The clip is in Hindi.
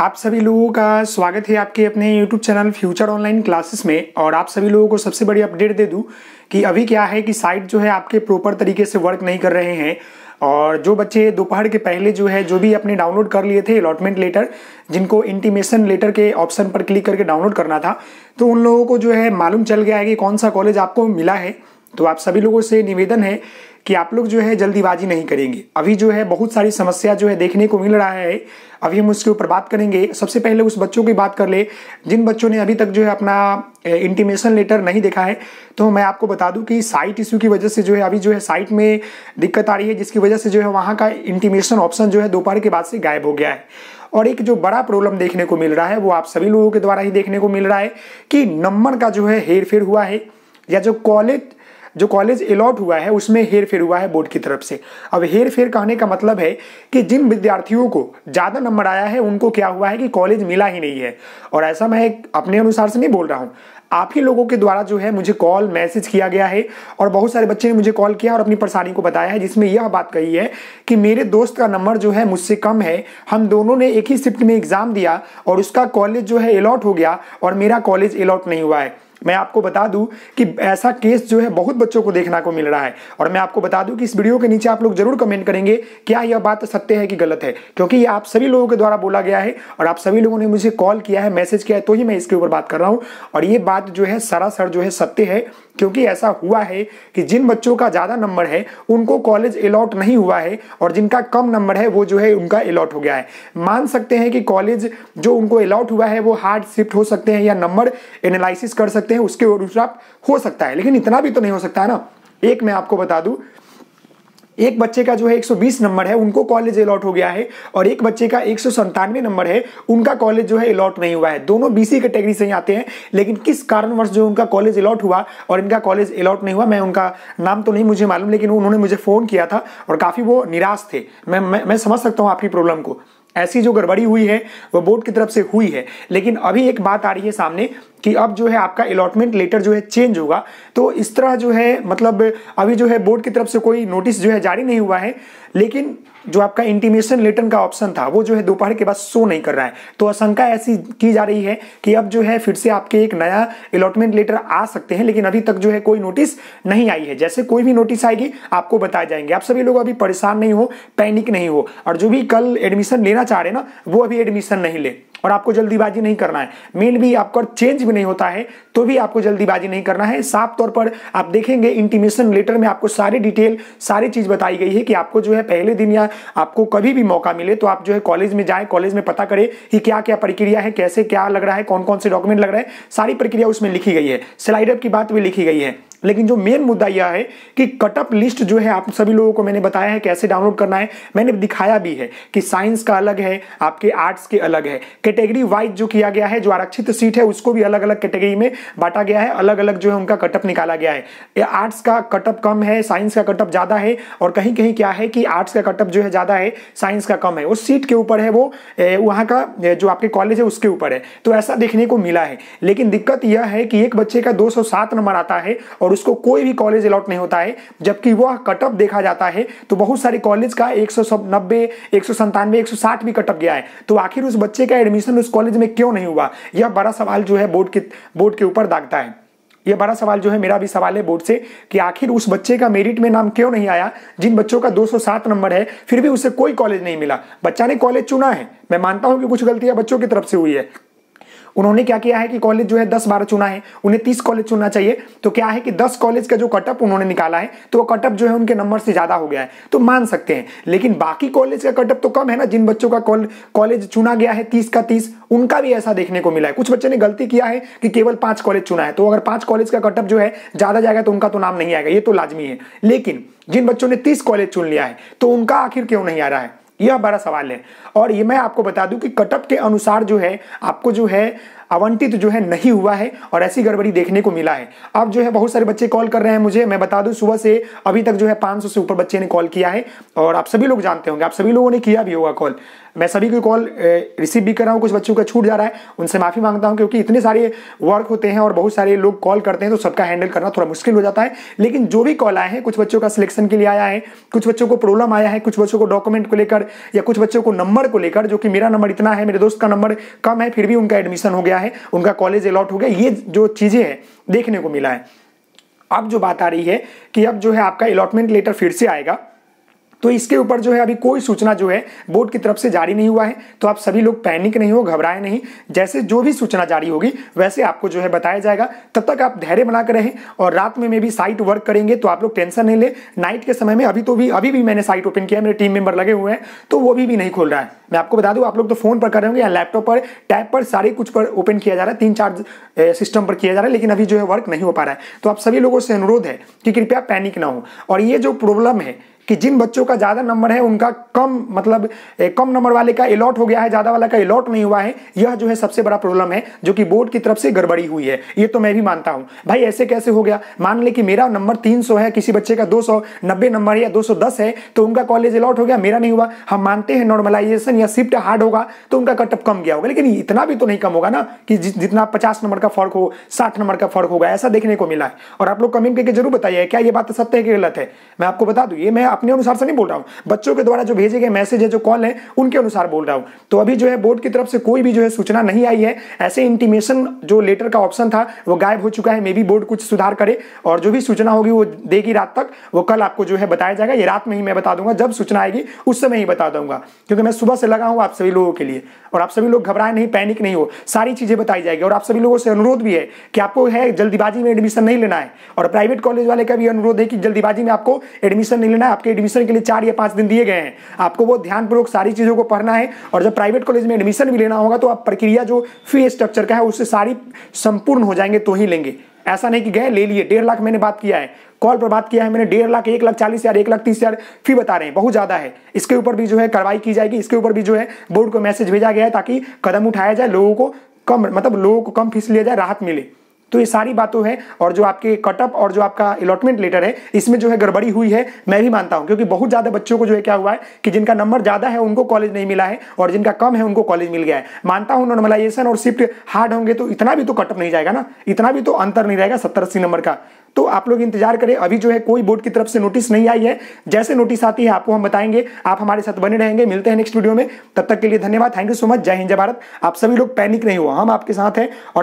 आप सभी लोगों का स्वागत है आपके अपने YouTube channel future online classes में और आप सभी लोगों को सबसे बड़ी अपडेट दे दूं कि अभी क्या है कि साइट जो है आपके प्रॉपर तरीके से वर्क नहीं कर रहे हैं और जो बच्चे दोपहर के पहले जो है जो भी अपने डाउनलोड कर लिए थे अलॉटमेंट लेटर जिनको इंटीमेशन लेटर के ऑप्शन पर क्लिक करके डाउनलोड करना था तो उन लोगों को जो है मालूम चल गया है कि कौन सा कॉलेज आपको मिला है तो आप सभी लोगों से निवेदन है कि आप लोग जो है जल्दीबाजी नहीं करेंगे अभी जो है बहुत सारी समस्या जो है देखने को मिल रहा है अभी हम उसके ऊपर बात करेंगे सबसे पहले उस बच्चों की बात कर ले जिन बच्चों ने अभी तक जो है अपना इंटीमेशन लेटर नहीं देखा है तो मैं आपको बता दूं कि साइट इश्यू की वजह से जो है अभी जो है साइट में दिक्कत आ रही है जिसकी वजह से जो है वहाँ का इंटीमेशन ऑप्शन जो है दोपहर के बाद से गायब हो गया है और एक जो बड़ा प्रॉब्लम देखने को मिल रहा है वो आप सभी लोगों के द्वारा ही देखने को मिल रहा है कि नंबर का जो है हेर फेर हुआ है या जो कॉलेज जो कॉलेज अलॉट हुआ है उसमें हेर फेर हुआ है बोर्ड की तरफ से अब हेर फेर कहने का मतलब है कि जिन विद्यार्थियों को ज़्यादा नंबर आया है उनको क्या हुआ है कि कॉलेज मिला ही नहीं है और ऐसा मैं अपने अनुसार से नहीं बोल रहा हूँ आप ही लोगों के द्वारा जो है मुझे कॉल मैसेज किया गया है और बहुत सारे बच्चे ने मुझे कॉल किया और अपनी परेशानी को बताया है जिसमें यह बात कही है कि मेरे दोस्त का नंबर जो है मुझसे कम है हम दोनों ने एक ही शिफ्ट में एग्ज़ाम दिया और उसका कॉलेज जो है अलॉट हो गया और मेरा कॉलेज अलॉट नहीं हुआ है मैं आपको बता दूं कि ऐसा केस जो है बहुत बच्चों को देखना को मिल रहा है और मैं आपको बता दूं कि इस वीडियो के नीचे आप लोग जरूर कमेंट करेंगे क्या यह बात सत्य है कि गलत है क्योंकि ये आप सभी लोगों के द्वारा बोला गया है और आप सभी लोगों ने मुझे कॉल किया है मैसेज किया है तो ही मैं इसके ऊपर बात कर रहा हूँ और ये बात जो है सरासर जो है सत्य है क्योंकि ऐसा हुआ है कि जिन बच्चों का ज़्यादा नंबर है उनको कॉलेज अलॉट नहीं हुआ है और जिनका कम नंबर है वो जो है उनका अलॉट हो गया है मान सकते हैं कि कॉलेज जो उनको अलॉट हुआ है वो हार्ड शिफ्ट हो सकते हैं या नंबर एनालिसिस कर सकते हैं उसके अनुसार हो सकता है लेकिन इतना भी तो नहीं हो सकता है ना एक मैं आपको बता दूं एक बच्चे का जो है 120 नंबर है उनको कॉलेज अलॉट हो गया है और एक बच्चे का एक नंबर है उनका कॉलेज जो है अलॉट नहीं हुआ है दोनों बीसी कैटेगरी से ही आते हैं लेकिन किस कारणवश जो उनका कॉलेज अलॉट हुआ और इनका कॉलेज अलॉट नहीं हुआ मैं उनका नाम तो नहीं मुझे मालूम लेकिन उन्होंने मुझे फ़ोन किया था और काफ़ी वो निराश थे मैं मैं, मैं समझ सकता हूँ आपकी प्रॉब्लम को ऐसी जो गड़बड़ी हुई है वो बोर्ड की तरफ से हुई है लेकिन अभी एक बात आ रही है सामने कि अब जो है आपका अलॉटमेंट लेटर जो है चेंज होगा तो इस तरह जो है मतलब अभी जो है बोर्ड की तरफ से कोई नोटिस जो है जारी नहीं हुआ है लेकिन जो आपका इंटीमेशन लेटर का ऑप्शन था वो जो है दोपहर के बाद शो नहीं कर रहा है तो आशंका ऐसी की जा रही है कि अब जो है फिर से आपके एक नया अलॉटमेंट लेटर आ सकते हैं लेकिन अभी तक जो है कोई नोटिस नहीं आई है जैसे कोई भी नोटिस आएगी आपको बताए जाएंगे आप सभी लोग अभी परेशान नहीं हो पैनिक नहीं हो और जो भी कल एडमिशन लेना चाह रहे ना वो अभी एडमिशन नहीं ले और आपको जल्दीबाजी नहीं करना है मेल भी आपका चेंज भी नहीं होता है तो भी आपको जल्दीबाजी नहीं करना है साफ तौर पर आप देखेंगे इंटीमेशन लेटर में आपको सारी डिटेल सारी चीज़ बताई गई है कि आपको जो है पहले दिन या आपको कभी भी मौका मिले तो आप जो है कॉलेज में जाए कॉलेज में पता करें कि क्या क्या प्रक्रिया है कैसे क्या लग रहा है कौन कौन से डॉक्यूमेंट लग रहा है सारी प्रक्रिया उसमें लिखी गई है स्लाइडअप की बात भी लिखी गई है लेकिन जो मेन मुद्दा यह है कि कटअप लिस्ट जो है आप सभी लोगों को मैंने बताया है कैसे डाउनलोड करना है मैंने दिखाया भी है कि साइंस का अलग है आपके आर्ट्स के अलग है कैटेगरी वाइज जो किया गया है जो आरक्षित सीट है उसको भी अलग अलग कैटेगरी में बांटा गया है अलग अलग जो है उनका कटअप निकाला गया है आर्ट्स का कटअप कम है साइंस का कटअप ज़्यादा है और कहीं कहीं क्या है कि आर्ट्स का कटअप जो है ज़्यादा है साइंस का कम है उस सीट के ऊपर है वो वहाँ का जो आपके कॉलेज है उसके ऊपर है तो ऐसा देखने को मिला है लेकिन दिक्कत यह है कि एक बच्चे का दो नंबर आता है और और उसको कोई भी कॉलेज अलॉट नहीं होता है जबकि वह कटअप देखा जाता है तो बहुत सारे कॉलेज का एक सौ नब्बे एक सौ संतानवे एक सौ साठ भी कटअप गया है तो आखिर उस बच्चे का एडमिशन उस कॉलेज में क्यों नहीं हुआ यह बड़ा सवाल जो है बोर्ड के बोर्ड के ऊपर दागता है यह बड़ा सवाल जो है मेरा भी सवाल है बोर्ड से कि आखिर उस बच्चे का मेरिट में नाम क्यों नहीं आया जिन बच्चों का 207 नंबर है फिर भी उसे कोई कॉलेज नहीं मिला बच्चा ने कॉलेज चुना है मैं मानता हूं कि कुछ गलतियां बच्चों की तरफ से हुई है उन्होंने क्या किया है कि कॉलेज जो है दस बारह चुना है उन्हें तीस कॉलेज चुनना चाहिए तो क्या है कि दस कॉलेज का जो कटअप उन्होंने निकाला है तो वो कटअप जो है उनके नंबर से ज्यादा हो गया है तो मान सकते हैं लेकिन बाकी कॉलेज का कटअप तो कम है ना जिन बच्चों का कॉलेज चुना गया है तीस का तीस उनका भी ऐसा देखने को मिला है कुछ बच्चे ने गलती किया है कि केवल पांच कॉलेज चुना है तो अगर पांच कॉलेज का कटअप जो है ज्यादा जाएगा तो उनका तो नाम नहीं आएगा ये तो लाजमी है लेकिन जिन बच्चों ने तीस कॉलेज चुन लिया है तो उनका आखिर क्यों नहीं आ रहा है यह बड़ा सवाल है और ये मैं आपको बता दूं कि कटअप के अनुसार जो है आपको जो है आवंटित जो है नहीं हुआ है और ऐसी गड़बड़ी देखने को मिला है अब जो है बहुत सारे बच्चे कॉल कर रहे हैं मुझे मैं बता दूं सुबह से अभी तक जो है 500 से ऊपर बच्चे ने कॉल किया है और आप सभी लोग जानते होंगे आप सभी लोगों ने किया भी होगा कॉल मैं सभी को कॉल रिसीव भी कर रहा हूँ कुछ बच्चों का छूट जा रहा है उनसे माफ़ी मांगता हूँ क्योंकि इतने सारे वर्क होते हैं और बहुत सारे लोग कॉल करते हैं तो सबका हैंडल करना थोड़ा मुश्किल हो जाता है लेकिन जो भी कॉल आए हैं कुछ बच्चों का सिलेक्शन के लिए आया है कुछ बच्चों को प्रॉब्लम आया है कुछ बच्चों को डॉक्यूमेंट को लेकर या कुछ बच्चों को नंबर को लेकर जो कि मेरा नंबर इतना है मेरे दोस्त का नंबर कम है फिर भी उनका एडमिशन हो गया है उनका कॉलेज अलॉट हो गया ये जो चीज़ें हैं देखने को मिला है अब जो बात आ रही है कि अब जो है आपका अलॉटमेंट लेटर फिर से आएगा तो इसके ऊपर जो है अभी कोई सूचना जो है बोर्ड की तरफ से जारी नहीं हुआ है तो आप सभी लोग पैनिक नहीं हो घबराए नहीं जैसे जो भी सूचना जारी होगी वैसे आपको जो है बताया जाएगा तब तक आप धैर्य बनाकर रहें और रात में भी साइट वर्क करेंगे तो आप लोग टेंशन नहीं ले नाइट के समय में अभी तो भी अभी भी मैंने साइट ओपन किया मेरे टीम मेंबर लगे हुए हैं तो वो भी, भी नहीं खोल रहा है मैं आपको बता दूं आप लोग तो फोन पर कर रहे होंगे या लैपटॉप पर टैब पर सारे कुछ पर ओपन किया जा रहा है तीन चार सिस्टम पर किया जा रहा है लेकिन अभी जो है वर्क नहीं हो पा रहा है तो आप सभी लोगों से अनुरोध है कि कृपया पैनिक ना हो और ये जो प्रॉब्लम है कि जिन बच्चों का ज़्यादा नंबर है उनका कम मतलब कम नंबर वाले का अलॉट हो गया है ज़्यादा वाला का अलॉट नहीं हुआ है यह जो है सबसे बड़ा प्रॉब्लम है जो कि बोर्ड की तरफ से गड़बड़ी हुई है ये तो मैं भी मानता हूं भाई ऐसे कैसे हो गया मान ले कि मेरा नंबर तीन है किसी बच्चे का दो नंबर या दो है तो उनका कॉलेज अलॉट हो गया मेरा नहीं हुआ हम मानते हैं नॉर्मलाइजेशन या शिफ्ट हार्ड होगा तो उनका कटअप कम गया होगा लेकिन इतना भी तो नहीं कम होगा ना कि जितना पचास नंबर का फर्क हो साठ नंबर का फर्क होगा ऐसा देखने को मिला है और आप लोग कमेंट करके जरूर बताइए क्या ये बात सत्य है कि गलत है मैं आपको बता दू ये मैं अपने अनुसार से नहीं बोल रहा हूँ बच्चों के द्वारा जो भेजे गए मैसेज है जो कॉल है उनके अनुसार बोल रहा हूँ तो अभी जो है बोर्ड की तरफ से कोई भी जो है सूचना नहीं आई है ऐसे इंटीमेशन जो लेटर का ऑप्शन था वो गायब हो चुका है मे बी बोर्ड कुछ सुधार करे और जो भी सूचना होगी वो देगी रात तक वो कल आपको जो है बताया जाएगा ये रात में ही मैं बता दूंगा जब सूचना आएगी उस समय ही बता दूंगा क्योंकि मैं सुबह से लगा हूँ आप सभी लोगों के लिए और आप सभी लोग घबराए नहीं पैनिक नहीं हो सारी चीजें बताई जाएगी और आप सभी लोगों से अनुरोध भी है कि आपको है जल्दीबाजी में एडमिशन नहीं लेना है और प्राइवेट कॉलेज वाले का भी अनुरोध है कि जल्दीबाजी में आपको एडमिशन नहीं लेना है आपके एडमिशन के लिए चार या पांच दिन दिए गए हैं आपको वो ध्यानपूर्वक सारी चीज़ों को पढ़ना है और जब प्राइवेट कॉलेज में एडमिशन भी लेना होगा तो आप प्रक्रिया जो फी स्ट्रक्चर का है उससे सारी संपूर्ण हो जाएंगे तो ही लेंगे ऐसा नहीं कि गए ले लिए डेढ़ लाख मैंने बात किया है कॉल पर बात किया है मैंने डेढ़ लाख एक लाख चालीस हजार एक लाख तीस हजार फी बता रहे हैं बहुत ज्यादा है इसके ऊपर भी जो है कार्रवाई की जाएगी इसके ऊपर भी जो है बोर्ड को मैसेज भेजा गया है ताकि कदम उठाया जाए लोगों को कम मतलब लोगों को कम फीस लिया जाए राहत मिले तो ये सारी बातों है और जो आपके कटअप और जो आपका अलॉटमेंट लेटर है इसमें जो है गड़बड़ी हुई है मैं भी मानता हूँ क्योंकि बहुत ज़्यादा बच्चों को जो है क्या हुआ है कि जिनका नंबर ज़्यादा है उनको कॉलेज नहीं मिला है और जिनका कम है उनको कॉलेज मिल गया है मानता हूँ नॉर्मलाइजेशन और शिफ्ट हार्ड होंगे तो इतना भी तो कटअप नहीं जाएगा ना इतना भी तो अंतर नहीं रहेगा सत्तर अस्सी नंबर का तो आप लोग इंतजार करें अभी जो है कोई बोर्ड की तरफ से नोटिस नहीं आई है जैसे नोटिस आती है आपको हम बताएंगे आप हमारे साथ बने रहेंगे मिलते हैं नेक्स्ट वीडियो में तब तक के लिए धन्यवाद थैंक यू सो मच जय हिंद जय भारत आप सभी लोग पैनिक नहीं हुआ हम आपके साथ हैं और